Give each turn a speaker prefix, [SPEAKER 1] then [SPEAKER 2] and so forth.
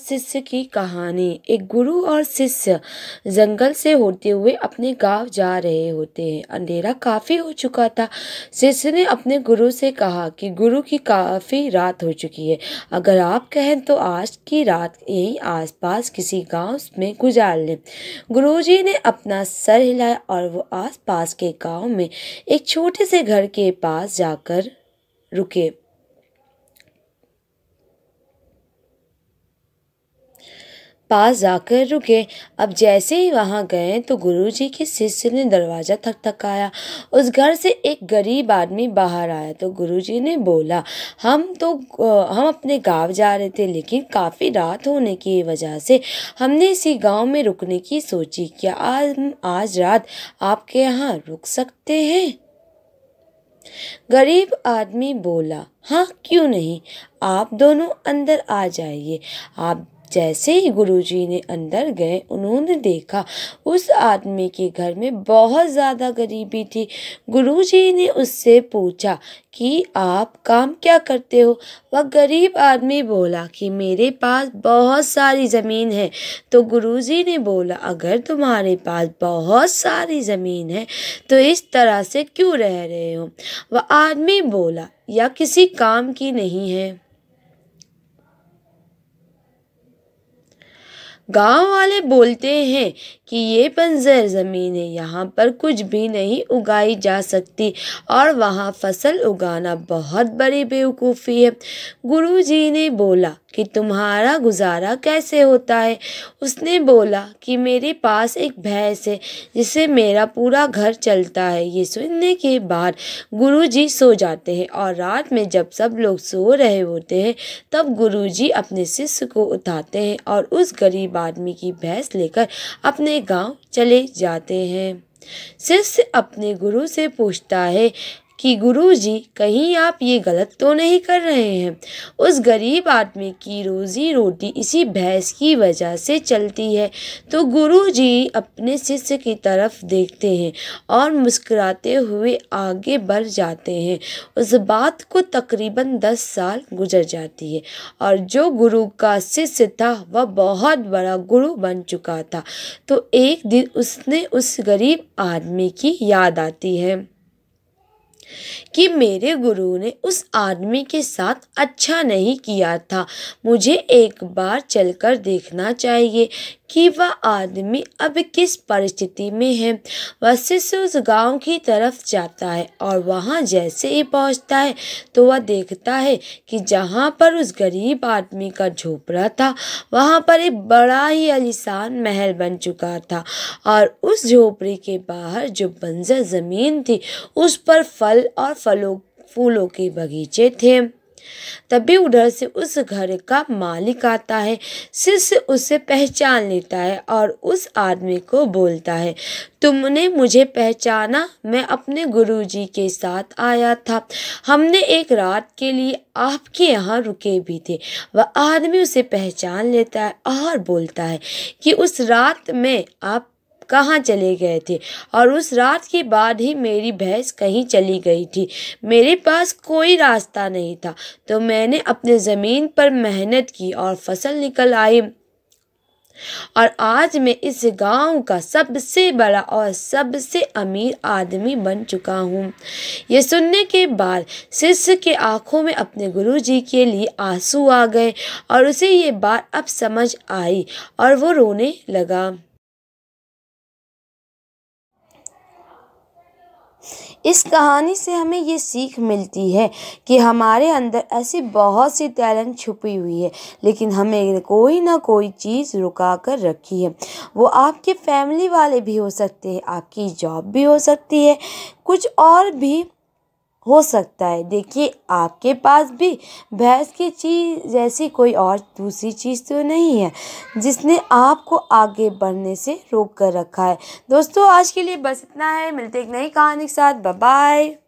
[SPEAKER 1] शिष्य की कहानी एक गुरु और शिष्य जंगल से होते हुए अपने गांव जा रहे होते हैं अंधेरा काफ़ी हो चुका था शिष्य ने अपने गुरु से कहा कि गुरु की काफ़ी रात हो चुकी है अगर आप कहें तो आज की रात यहीं आसपास किसी गांव में गुजार लें गुरुजी ने अपना सर हिलाया और वो आसपास के गांव में एक छोटे से घर के पास जाकर रुके पास जाकर रुके अब जैसे ही वहाँ गए तो गुरुजी के शिष्य ने दरवाज़ा थकथकाया उस घर से एक गरीब आदमी बाहर आया तो गुरुजी ने बोला हम तो हम अपने गांव जा रहे थे लेकिन काफ़ी रात होने की वजह से हमने इसी गांव में रुकने की सोची क्या आज आज रात आपके यहाँ रुक सकते हैं गरीब आदमी बोला हाँ क्यों नहीं आप दोनों अंदर आ जाइए आप जैसे ही गुरुजी ने अंदर गए उन्होंने देखा उस आदमी के घर में बहुत ज़्यादा गरीबी थी गुरुजी ने उससे पूछा कि आप काम क्या करते हो वह गरीब आदमी बोला कि मेरे पास बहुत सारी ज़मीन है तो गुरुजी ने बोला अगर तुम्हारे पास बहुत सारी ज़मीन है तो इस तरह से क्यों रह रहे हो वह आदमी बोला या किसी काम की नहीं है गांव वाले बोलते हैं कि ये बंजर ज़मीन है यहाँ पर कुछ भी नहीं उगाई जा सकती और वहाँ फसल उगाना बहुत बड़ी बेवकूफ़ी है गुरुजी ने बोला कि तुम्हारा गुज़ारा कैसे होता है उसने बोला कि मेरे पास एक भैंस है जिससे मेरा पूरा घर चलता है ये सुनने के बाद गुरुजी सो जाते हैं और रात में जब सब लोग सो रहे होते हैं तब गुरुजी अपने शिष्य को उठाते हैं और उस गरीब आदमी की भैंस लेकर अपने गांव चले जाते हैं शिष्य अपने गुरु से पूछता है कि गुरुजी कहीं आप ये गलत तो नहीं कर रहे हैं उस गरीब आदमी की रोज़ी रोटी इसी भैंस की वजह से चलती है तो गुरुजी अपने शिष्य की तरफ देखते हैं और मुस्कुराते हुए आगे बढ़ जाते हैं उस बात को तकरीबन दस साल गुजर जाती है और जो गुरु का शिष्य था वह बहुत बड़ा गुरु बन चुका था तो एक दिन उसने उस गरीब आदमी की याद आती है कि मेरे गुरु ने उस आदमी के साथ अच्छा नहीं किया था मुझे एक बार चलकर देखना चाहिए कि वह आदमी अब किस परिस्थिति में है वह शिष्य उस गाँव की तरफ जाता है और वहाँ जैसे ही पहुँचता है तो वह देखता है कि जहाँ पर उस गरीब आदमी का झोपड़ा था वहाँ पर एक बड़ा ही आलिशान महल बन चुका था और उस झोपड़ी के बाहर जो बंजर ज़मीन थी उस पर फल और फलों फूलों के बगीचे थे तभी उधर से उस घर का मालिक आता है शिष्य उसे पहचान लेता है और उस आदमी को बोलता है तुमने मुझे पहचाना मैं अपने गुरुजी के साथ आया था हमने एक रात के लिए आपके यहाँ रुके भी थे वह आदमी उसे पहचान लेता है और बोलता है कि उस रात में आप कहाँ चले गए थे और उस रात के बाद ही मेरी भैंस कहीं चली गई थी मेरे पास कोई रास्ता नहीं था तो मैंने अपने ज़मीन पर मेहनत की और फसल निकल आई और आज मैं इस गांव का सबसे बड़ा और सबसे अमीर आदमी बन चुका हूँ ये सुनने के बाद शिष्य के आंखों में अपने गुरु जी के लिए आंसू आ गए और उसे ये बात अब समझ आई और वो रोने लगा इस कहानी से हमें ये सीख मिलती है कि हमारे अंदर ऐसी बहुत सी टैलेंट छुपी हुई है लेकिन हमें कोई ना कोई चीज़ रुका कर रखी है वो आपके फैमिली वाले भी हो सकते हैं आपकी जॉब भी हो सकती है कुछ और भी हो सकता है देखिए आपके पास भी भैंस की चीज़ जैसी कोई और दूसरी चीज़ तो नहीं है जिसने आपको आगे बढ़ने से रोक कर रखा है दोस्तों आज के लिए बस इतना है मिलते एक नई कहानी के साथ बाय